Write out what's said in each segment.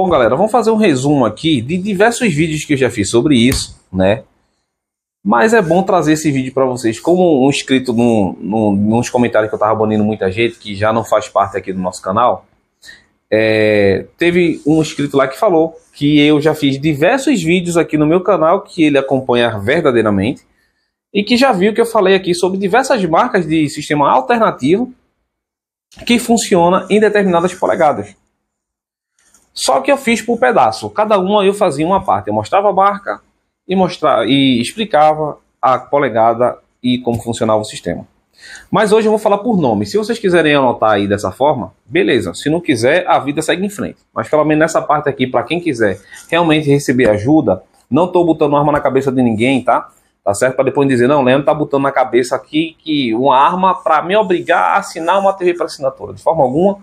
Bom, galera, vamos fazer um resumo aqui de diversos vídeos que eu já fiz sobre isso, né? Mas é bom trazer esse vídeo para vocês. Como um inscrito num, num, nos comentários que eu tava banindo muita gente, que já não faz parte aqui do nosso canal, é, teve um inscrito lá que falou que eu já fiz diversos vídeos aqui no meu canal que ele acompanha verdadeiramente e que já viu que eu falei aqui sobre diversas marcas de sistema alternativo que funciona em determinadas polegadas. Só que eu fiz por pedaço. Cada uma eu fazia uma parte. Eu mostrava a marca e, mostrava, e explicava a polegada e como funcionava o sistema. Mas hoje eu vou falar por nome. Se vocês quiserem anotar aí dessa forma, beleza. Se não quiser, a vida segue em frente. Mas pelo menos nessa parte aqui, para quem quiser realmente receber ajuda, não estou botando arma na cabeça de ninguém, tá? Tá certo? Para depois dizer, não, Leandro tá botando na cabeça aqui que uma arma para me obrigar a assinar uma TV para assinatura. De forma alguma,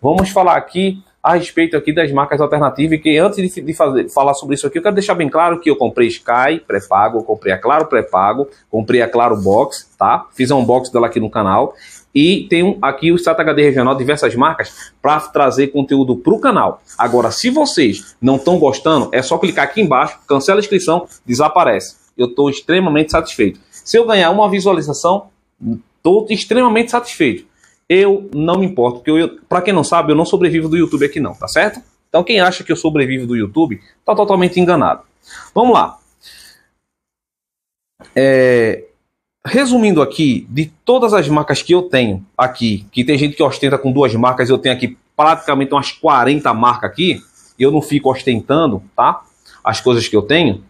vamos falar aqui a respeito aqui das marcas alternativas, que antes de, de fazer, falar sobre isso aqui, eu quero deixar bem claro que eu comprei Sky pré-pago, comprei a Claro pré-pago, comprei a Claro Box, tá? Fiz um box dela aqui no canal. E tenho aqui o Strata HD Regional, diversas marcas, para trazer conteúdo para o canal. Agora, se vocês não estão gostando, é só clicar aqui embaixo, cancela a inscrição, desaparece. Eu estou extremamente satisfeito. Se eu ganhar uma visualização, estou extremamente satisfeito. Eu não me importo, porque para quem não sabe, eu não sobrevivo do YouTube aqui não, tá certo? Então quem acha que eu sobrevivo do YouTube tá totalmente enganado. Vamos lá. É, resumindo aqui, de todas as marcas que eu tenho aqui, que tem gente que ostenta com duas marcas, eu tenho aqui praticamente umas 40 marcas aqui, eu não fico ostentando, tá? As coisas que eu tenho.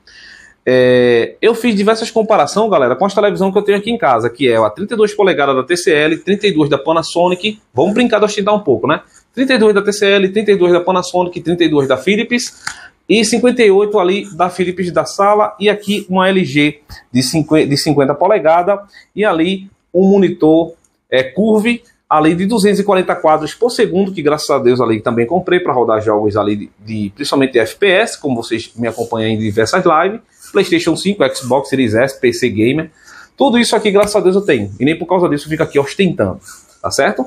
É, eu fiz diversas comparações, galera, com as televisões que eu tenho aqui em casa, que é a 32 polegadas da TCL, 32 da Panasonic. Vamos brincar de ostentar um pouco, né? 32 da TCL, 32 da Panasonic, 32 da Philips e 58 ali da Philips da sala e aqui uma LG de 50, de 50 polegadas e ali um monitor é, curve ali de 240 quadros por segundo, que graças a Deus ali também comprei para rodar jogos ali de, de, principalmente FPS, como vocês me acompanham em diversas lives PlayStation 5, Xbox Series S, PC Gamer. Tudo isso aqui, graças a Deus, eu tenho. E nem por causa disso eu fico aqui ostentando, tá certo?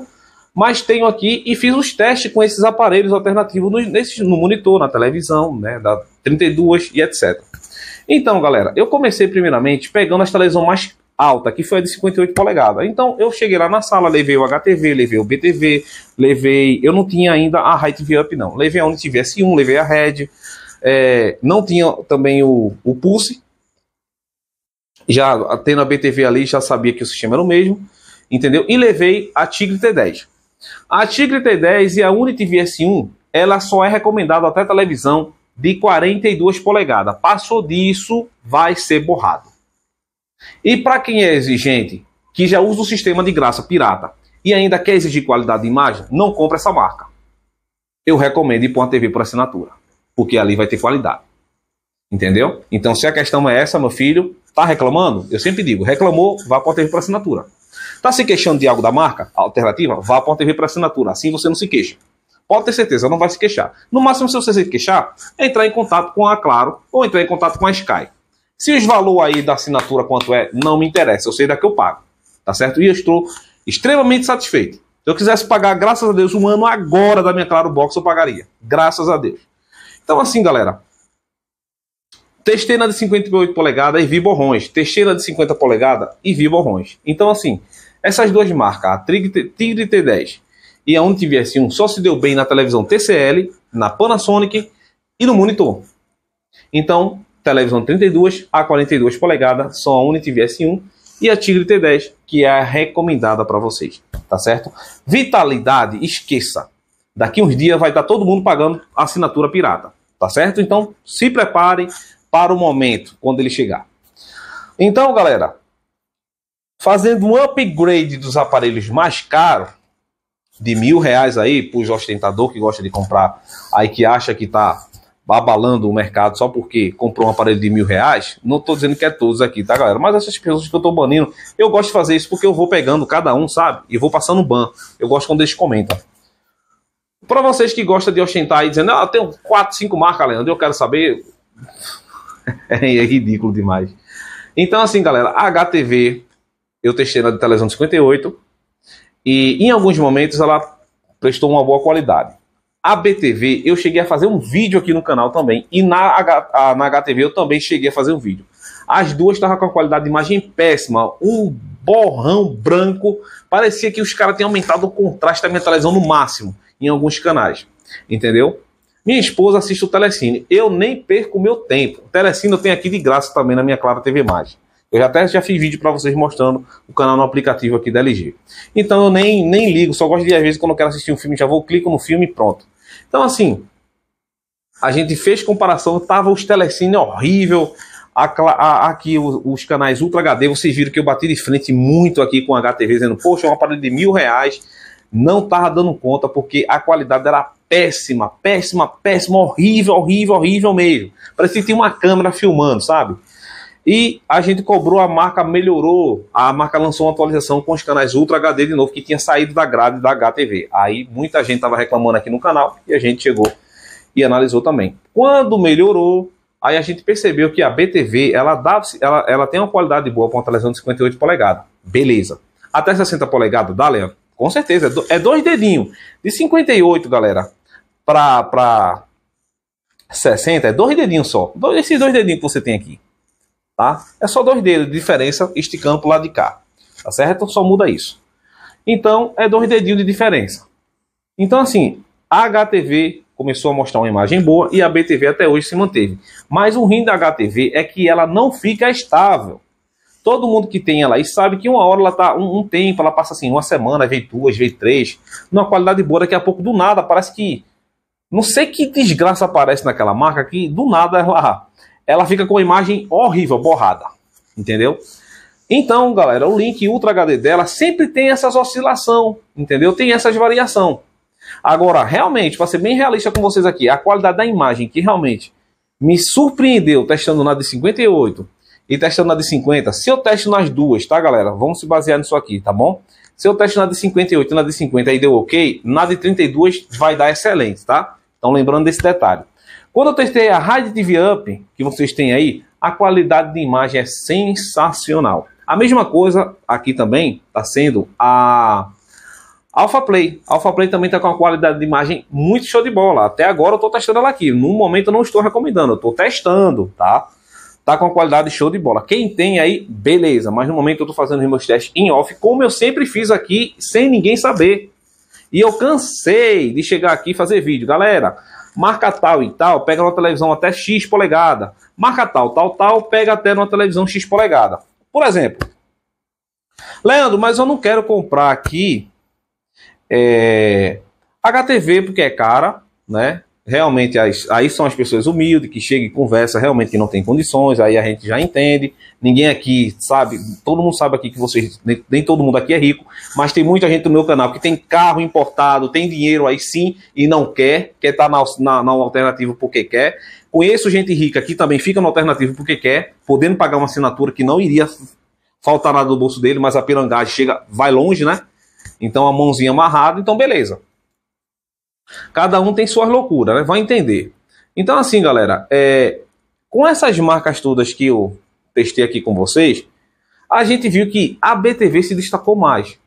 Mas tenho aqui e fiz os testes com esses aparelhos alternativos no, nesse, no monitor, na televisão, né, da 32 e etc. Então, galera, eu comecei primeiramente pegando a televisão mais alta, que foi a de 58 polegadas. Então, eu cheguei lá na sala, levei o HTV, levei o BTV, levei... Eu não tinha ainda a High TV Up, não. Levei a Unity vs 1 levei a Red, é, não tinha também o, o Pulse. Já tendo a BTV ali, já sabia que o sistema era o mesmo. Entendeu? E levei a Tigre T10. A Tigre T10 e a Unity VS1, ela só é recomendada até televisão de 42 polegadas. Passou disso, vai ser borrado. E para quem é exigente, que já usa o sistema de graça pirata e ainda quer exigir qualidade de imagem, não compra essa marca. Eu recomendo ir para uma TV por assinatura porque ali vai ter qualidade. Entendeu? Então, se a questão é essa, meu filho, tá reclamando? Eu sempre digo, reclamou, vá para o TV para assinatura. Tá se queixando de algo da marca alternativa? Vá para o TV para assinatura. Assim você não se queixa. Pode ter certeza, não vai se queixar. No máximo, se você se queixar, é entrar em contato com a Claro ou entrar em contato com a Sky. Se os valores aí da assinatura quanto é, não me interessa, eu sei da que eu pago. Tá certo? E eu estou extremamente satisfeito. Se eu quisesse pagar, graças a Deus, um ano agora da minha Claro Box, eu pagaria. Graças a Deus. Então, assim, galera. Testei na de 58 polegadas e vi borrões. Testei na de 50 polegadas e vi borrões. Então, assim, essas duas marcas, a Tigre, T10 e a Unity VS1, só se deu bem na televisão TCL, na Panasonic e no monitor. Então, televisão 32 a 42 polegadas, só a Unity VS1 e a Tigre T10, que é a recomendada para vocês, tá certo? Vitalidade, esqueça. Daqui uns dias vai estar tá todo mundo pagando assinatura pirata tá certo? Então se preparem para o momento quando ele chegar. Então, galera, fazendo um upgrade dos aparelhos mais caros, de mil reais aí, para o ostentador que gosta de comprar, aí que acha que tá babalando o mercado só porque comprou um aparelho de mil reais, não tô dizendo que é todos aqui, tá, galera? Mas essas pessoas que eu tô banindo, eu gosto de fazer isso porque eu vou pegando cada um, sabe? E vou passando ban. Eu gosto quando eles comentam. Para vocês que gostam de ostentar e dizendo, ah, tem 4, 5 marcas, Leandro, eu quero saber. é ridículo demais. Então, assim, galera, a HTV eu testei na de Televisão 58 e em alguns momentos ela prestou uma boa qualidade. A BTV, eu cheguei a fazer um vídeo aqui no canal também e na, H, na HTV eu também cheguei a fazer um vídeo. As duas estavam com a qualidade de imagem péssima, um borrão branco, parecia que os caras tinham aumentado o contraste da minha televisão no máximo em alguns canais. Entendeu? Minha esposa assiste o Telecine. Eu nem perco meu tempo. O Telecine eu tenho aqui de graça também na minha Clara TV Eu já até já fiz vídeo para vocês mostrando o canal no aplicativo aqui da LG. Então eu nem, nem ligo, só gosto de às vezes quando eu quero assistir um filme, já vou, clico no filme e pronto. Então assim, a gente fez comparação, tava os Telecine horrível, a, a, aqui os, os, canais Ultra HD, vocês viram que eu bati de frente muito aqui com a HTV, dizendo, poxa, é um aparelho de mil reais, não estava dando conta porque a qualidade era péssima, péssima, péssima, horrível, horrível, horrível mesmo. Parecia que tinha uma câmera filmando, sabe? E a gente cobrou, a marca melhorou, a marca lançou uma atualização com os canais Ultra HD de novo, que tinha saído da grade da HTV. Aí muita gente estava reclamando aqui no canal e a gente chegou e analisou também. Quando melhorou, aí a gente percebeu que a BTV ela, dá, ela, ela tem uma qualidade boa para uma televisão de 58 polegadas. Beleza. Até 60 polegadas dá, Leandro? Com certeza, é, é dois dedinhos. De 58, galera, para pra 60, é dois dedinhos só. Dois, esses dois dedinhos que você tem aqui. Tá? É só dois dedos de diferença esticando campo lá lado de cá. Tá certo? só muda isso. Então, é dois dedinhos de diferença. Então, assim, a HTV começou a mostrar uma imagem boa e a BTV até hoje se manteve. Mas o ruim da HTV é que ela não fica estável. Todo mundo que tem ela e sabe que uma hora ela tá, um, um tempo, ela passa assim, uma semana, vem duas, vem três, numa qualidade boa, daqui a pouco do nada, parece que. Não sei que desgraça aparece naquela marca que do nada ela, ela fica com uma imagem horrível, borrada. Entendeu? Então, galera, o link Ultra HD dela sempre tem essas oscilação, entendeu? Tem essas variação. Agora, realmente, para ser bem realista com vocês aqui, a qualidade da imagem que realmente me surpreendeu testando na de 58 e testando na de 50. Se eu testo nas duas, tá, galera? Vamos se basear nisso aqui, tá bom? Se eu testo na de 58 e na de 50 e deu ok, na de 32 vai dar excelente, tá? Então lembrando desse detalhe. Quando eu testei a Rádio TV Up, que vocês têm aí, a qualidade de imagem é sensacional. A mesma coisa aqui também está sendo a Alpha Play. Alpha Play também está com uma qualidade de imagem muito show de bola. Até agora eu estou testando ela aqui. No momento eu não estou recomendando, eu estou testando, tá? tá com a qualidade show de bola. Quem tem aí, beleza. Mas no momento eu tô fazendo os meus testes em off, como eu sempre fiz aqui, sem ninguém saber. E eu cansei de chegar aqui e fazer vídeo. Galera, marca tal e tal, pega uma televisão até X polegada. Marca tal, tal, tal, pega até uma televisão X polegada. Por exemplo, Leandro, mas eu não quero comprar aqui é, HTV porque é cara, né? realmente as, aí são as pessoas humildes que chegam e conversa realmente que não tem condições, aí a gente já entende. Ninguém aqui sabe, todo mundo sabe aqui que vocês, nem, nem, todo mundo aqui é rico, mas tem muita gente no meu canal que tem carro importado, tem dinheiro aí sim e não quer, quer estar tá na, na, na alternativa porque quer. Conheço gente rica que também fica no alternativo porque quer, podendo pagar uma assinatura que não iria faltar nada do bolso dele, mas a pirangagem chega, vai longe, né? Então a mãozinha amarrada, então beleza. Cada um tem suas loucuras, né? Vai entender. Então, assim, galera, é, com essas marcas todas que eu testei aqui com vocês, a gente viu que a BTV se destacou mais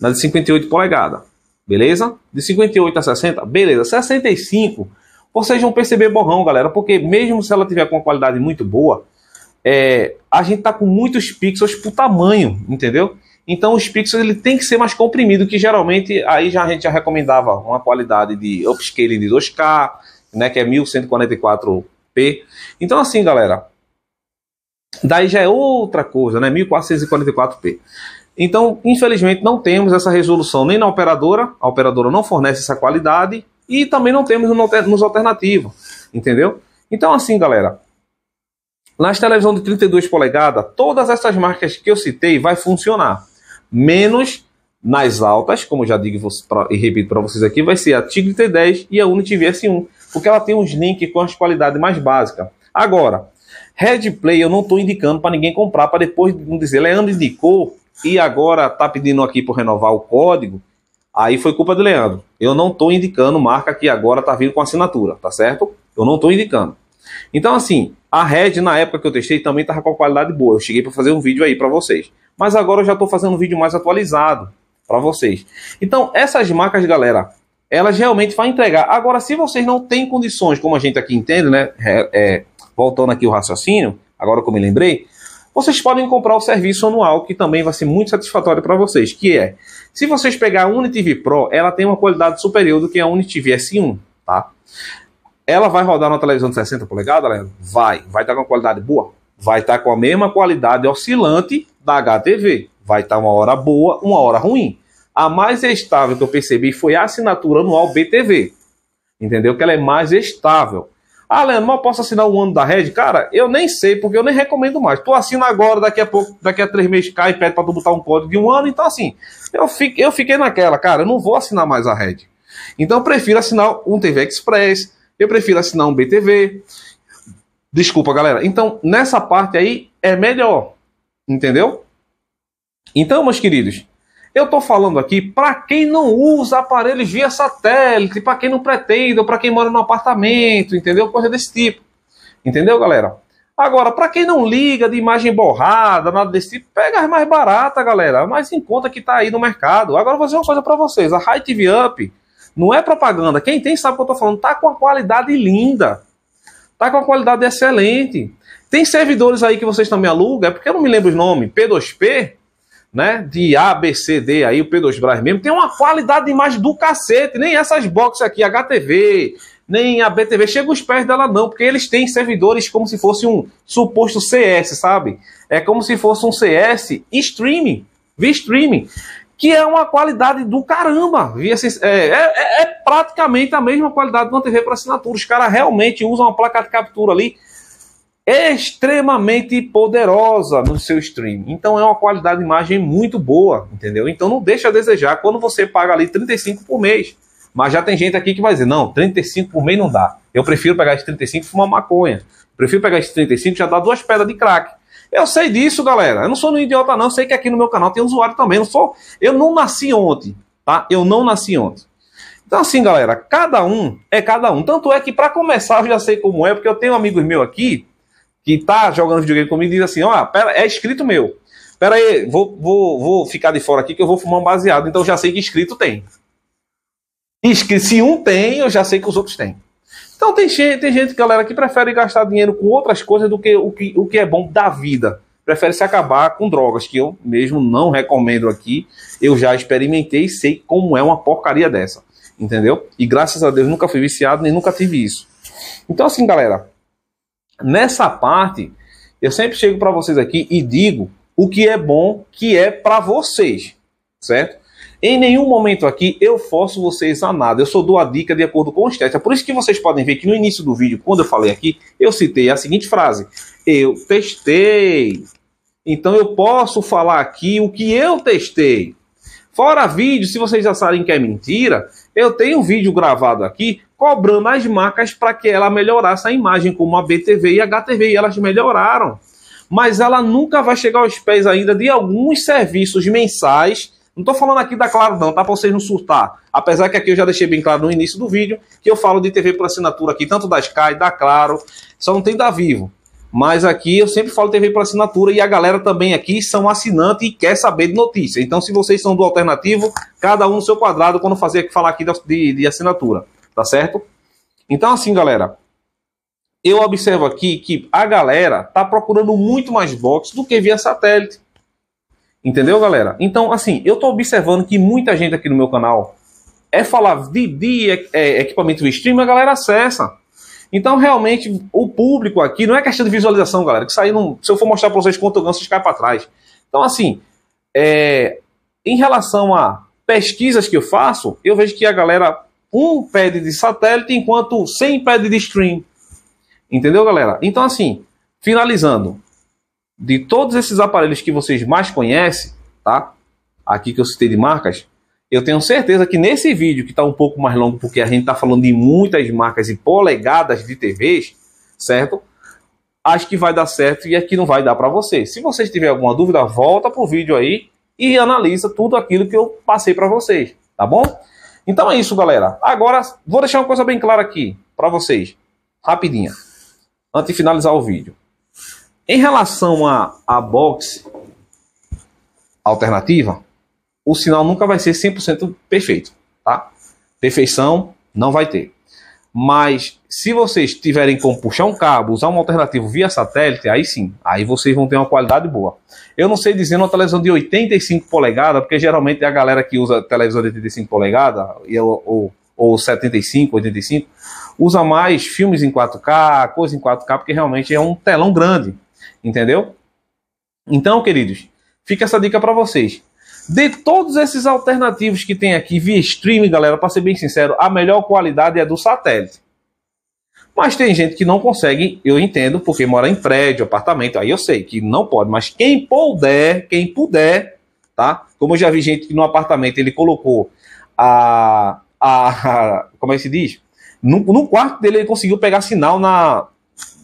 na de 58 polegada, beleza? De 58 a 60, beleza. 65, vocês vão perceber borrão, galera, porque mesmo se ela tiver com uma qualidade muito boa, é, a gente tá com muitos pixels pro tamanho, entendeu? Então os pixels ele tem que ser mais comprimido, que geralmente aí já a gente já recomendava uma qualidade de upscaling de 2K, né, que é 1144p. Então assim, galera, daí já é outra coisa, né, 1444p. Então, infelizmente, não temos essa resolução nem na operadora, a operadora não fornece essa qualidade e também não temos nos alternativos, entendeu? Então, assim, galera, nas televisões de 32 polegadas, todas essas marcas que eu citei vai funcionar menos nas altas, como já digo e repito para vocês aqui, vai ser a Tigre T10 e a Unity VS1, porque ela tem uns links com as qualidades mais básicas. Agora, Red Play eu não estou indicando para ninguém comprar, para depois não dizer, Leandro indicou e agora tá pedindo aqui para renovar o código, aí foi culpa do Leandro. Eu não estou indicando marca que agora está vindo com assinatura, tá certo? Eu não estou indicando. Então, assim, a Red, na época que eu testei, também estava com qualidade boa. Eu cheguei para fazer um vídeo aí para vocês. Mas agora eu já estou fazendo um vídeo mais atualizado para vocês. Então, essas marcas, galera, elas realmente vão entregar. Agora, se vocês não têm condições, como a gente aqui entende, né? É, é, voltando aqui o raciocínio, agora que eu me lembrei, vocês podem comprar o serviço anual, que também vai ser muito satisfatório para vocês, que é, se vocês pegar a Unity Pro, ela tem uma qualidade superior do que a Unity S1, tá? Ela vai rodar numa televisão de 60 polegadas, Leandro? Vai. Vai estar tá com uma qualidade boa? Vai estar tá com a mesma qualidade oscilante da HTV. Vai estar tá uma hora boa, uma hora ruim. A mais estável que eu percebi foi a assinatura anual BTV. Entendeu? Que ela é mais estável. Ah, Leandro, mas eu posso assinar um ano da Red? Cara, eu nem sei, porque eu nem recomendo mais. Tu assina agora, daqui a pouco, daqui a três meses cai e pede pra tu botar um código de um ano. Então, assim, eu, fico, eu fiquei naquela, cara, eu não vou assinar mais a Red. Então, eu prefiro assinar um TV Express, eu prefiro assinar um BTV. Desculpa, galera. Então, nessa parte aí é melhor. Entendeu? Então, meus queridos, eu estou falando aqui para quem não usa aparelhos via satélite, para quem não pretende, ou para quem mora no apartamento, entendeu? Coisa desse tipo. Entendeu, galera? Agora, para quem não liga de imagem borrada, nada desse tipo, pega as mais baratas, galera, mais em conta que está aí no mercado. Agora, vou fazer uma coisa para vocês. A High TV Up, não é propaganda. Quem tem sabe o que eu estou falando. Tá com a qualidade linda. Tá com a qualidade excelente. Tem servidores aí que vocês também alugam, é porque eu não me lembro os nomes, P2P, né? De A, B, C, D aí, o P2 Bras mesmo, tem uma qualidade de imagem do cacete. Nem essas boxes aqui, HTV, nem a BTV, chega os pés dela não, porque eles têm servidores como se fosse um suposto CS, sabe? É como se fosse um CS streaming, via streaming que é uma qualidade do caramba. É, é, é, é praticamente a mesma qualidade de uma TV para assinatura. Os caras realmente usam uma placa de captura ali extremamente poderosa no seu stream. Então é uma qualidade de imagem muito boa, entendeu? Então não deixa a desejar quando você paga ali 35 por mês. Mas já tem gente aqui que vai dizer, não, 35 por mês não dá. Eu prefiro pegar esses 35 e fumar maconha. Prefiro pegar esses 35 e já dar duas pedras de crack. Eu sei disso, galera. Eu não sou um idiota, não. Eu sei que aqui no meu canal tem usuário também. Eu, sou, eu não nasci ontem, tá? Eu não nasci ontem. Então, assim, galera, cada um é cada um. Tanto é que, para começar, eu já sei como é, porque eu tenho um amigo meu aqui que tá jogando videogame comigo e diz assim: ó, pera, é escrito meu. Pera aí, vou, vou, vou ficar de fora aqui que eu vou fumar um baseado. Então, eu já sei que escrito tem. Se um tem, eu já sei que os outros têm. Então tem, tem gente, galera, que prefere gastar dinheiro com outras coisas do que o que, o que é bom da vida. Prefere se acabar com drogas, que eu mesmo não recomendo aqui. Eu já experimentei e sei como é uma porcaria dessa. Entendeu? E graças a Deus nunca fui viciado nem nunca tive isso. Então, assim, galera, nessa parte, eu sempre chego para vocês aqui e digo o que é bom que é para vocês, certo? Em nenhum momento aqui eu forço vocês a nada. Eu só dou a dica de acordo com o teste. É por isso que vocês podem ver que no início do vídeo, quando eu falei aqui, eu citei a seguinte frase: Eu testei. Então eu posso falar aqui o que eu testei. Fora vídeo, se vocês já sabem que é mentira, eu tenho um vídeo gravado aqui cobrando as marcas para que ela melhorasse a imagem, como a BTV e a HTV, e elas melhoraram. Mas ela nunca vai chegar aos pés ainda de alguns serviços mensais não estou falando aqui da Claro, não, tá? Para vocês não surtar. Apesar que aqui eu já deixei bem claro no início do vídeo que eu falo de TV por assinatura aqui, tanto da Sky, da Claro, só não tem da Vivo. Mas aqui eu sempre falo TV por assinatura e a galera também aqui são assinante e quer saber de notícia. Então, se vocês são do alternativo, cada um no seu quadrado quando fazer falar aqui de, de assinatura, tá certo? Então, assim, galera, eu observo aqui que a galera tá procurando muito mais box do que via satélite. Entendeu, galera? Então, assim, eu estou observando que muita gente aqui no meu canal é falar de, de é, é equipamento stream, a galera acessa. Então, realmente, o público aqui não é questão de visualização, galera. Que sair não, se eu for mostrar para vocês quanto eu ganho, vocês caem para trás. Então, assim, é, em relação a pesquisas que eu faço, eu vejo que a galera um pede de satélite enquanto 100 pede de stream. Entendeu, galera? Então, assim, finalizando, de todos esses aparelhos que vocês mais conhecem, tá? Aqui que eu citei de marcas, eu tenho certeza que nesse vídeo, que está um pouco mais longo, porque a gente está falando de muitas marcas e polegadas de TVs, certo? Acho que vai dar certo e aqui não vai dar para vocês. Se vocês tiverem alguma dúvida, volta para o vídeo aí e analisa tudo aquilo que eu passei para vocês, tá bom? Então é isso, galera. Agora, vou deixar uma coisa bem clara aqui para vocês, rapidinha, antes de finalizar o vídeo. Em relação à a, a boxe alternativa, o sinal nunca vai ser 100% perfeito, tá? Perfeição não vai ter. Mas se vocês tiverem como puxar um cabo, usar um alternativo via satélite, aí sim, aí vocês vão ter uma qualidade boa. Eu não sei dizer uma televisão de 85 polegadas, porque geralmente é a galera que usa televisão de 85 polegadas, ou, ou 75, 85, usa mais filmes em 4K, coisa em 4K, porque realmente é um telão grande. Entendeu? Então, queridos, fica essa dica para vocês. De todos esses alternativos que tem aqui via streaming, galera, para ser bem sincero, a melhor qualidade é do satélite. Mas tem gente que não consegue, eu entendo, porque mora em prédio, apartamento, aí eu sei que não pode, mas quem puder, quem puder, tá? Como eu já vi gente que no apartamento ele colocou a. a como é que se diz? No, no quarto dele ele conseguiu pegar sinal na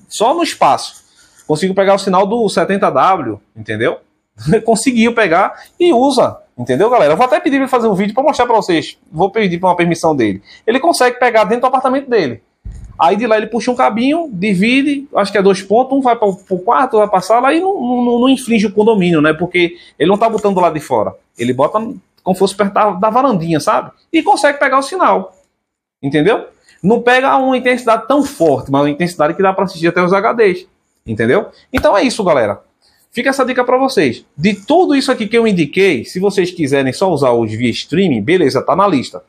só no espaço consigo pegar o sinal do 70W, entendeu? Conseguiu pegar e usa, entendeu, galera? Eu vou até pedir para fazer um vídeo para mostrar para vocês. Vou pedir para uma permissão dele. Ele consegue pegar dentro do apartamento dele. Aí de lá ele puxa um cabinho, divide, acho que é dois pontos, um vai para o quarto, vai para a sala, aí não, não, não, infringe o condomínio, né? Porque ele não está botando lá de fora. Ele bota como fosse perto da, da varandinha, sabe? E consegue pegar o sinal. Entendeu? Não pega uma intensidade tão forte, mas uma intensidade que dá para assistir até os HDs. Entendeu? Então é isso, galera. Fica essa dica para vocês. De tudo isso aqui que eu indiquei, se vocês quiserem só usar os via streaming, beleza, tá na lista.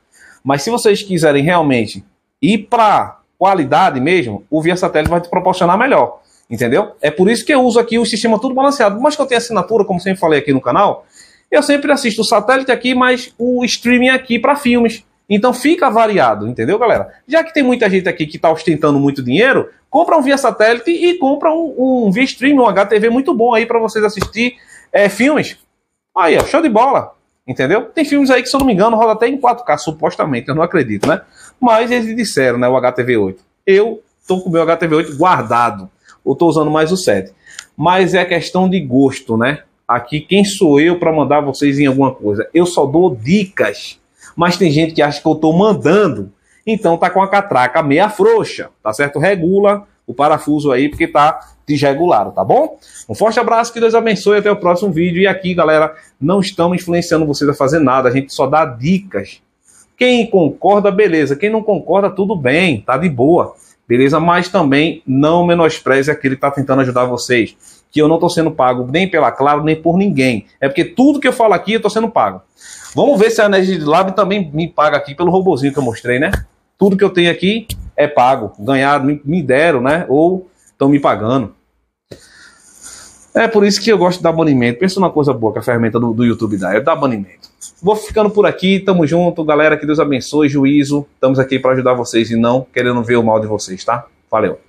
Mas se vocês quiserem realmente ir para qualidade mesmo, o via satélite vai te proporcionar melhor. Entendeu? É por isso que eu uso aqui o sistema tudo balanceado. Mas que eu tenho assinatura, como sempre falei aqui no canal, eu sempre assisto o satélite aqui, mas o streaming é aqui para filmes. Então fica variado, entendeu, galera? Já que tem muita gente aqui que está ostentando muito dinheiro, compra um via satélite e compra um, um via streaming, um HTV muito bom aí para vocês assistir é, filmes. Aí, ó, show de bola. Entendeu? Tem filmes aí que, se eu não me engano, roda até em 4K, supostamente, eu não acredito, né? Mas eles disseram, né, o HTV8. Eu tô com o meu HTV8 guardado. Eu tô usando mais o 7. Mas é questão de gosto, né? Aqui, quem sou eu para mandar vocês em alguma coisa? Eu só dou dicas mas tem gente que acha que eu estou mandando, então tá com a catraca meia frouxa, tá certo? Regula o parafuso aí, porque tá desregulado, tá bom? Um forte abraço, que Deus abençoe, até o próximo vídeo. E aqui, galera, não estamos influenciando vocês a fazer nada, a gente só dá dicas. Quem concorda, beleza. Quem não concorda, tudo bem, tá de boa, beleza? Mas também não menospreze aquele que está tentando ajudar vocês que eu não estou sendo pago nem pela Claro, nem por ninguém. É porque tudo que eu falo aqui eu estou sendo pago. Vamos ver se a Nerd Lab também me paga aqui pelo robozinho que eu mostrei, né? Tudo que eu tenho aqui é pago, ganhado, me deram, né? Ou estão me pagando. É por isso que eu gosto de dar banimento. Pensa numa coisa boa que a ferramenta do, do YouTube dá, é dar banimento. Vou ficando por aqui, tamo junto, galera, que Deus abençoe, juízo. Estamos aqui para ajudar vocês e não querendo ver o mal de vocês, tá? Valeu.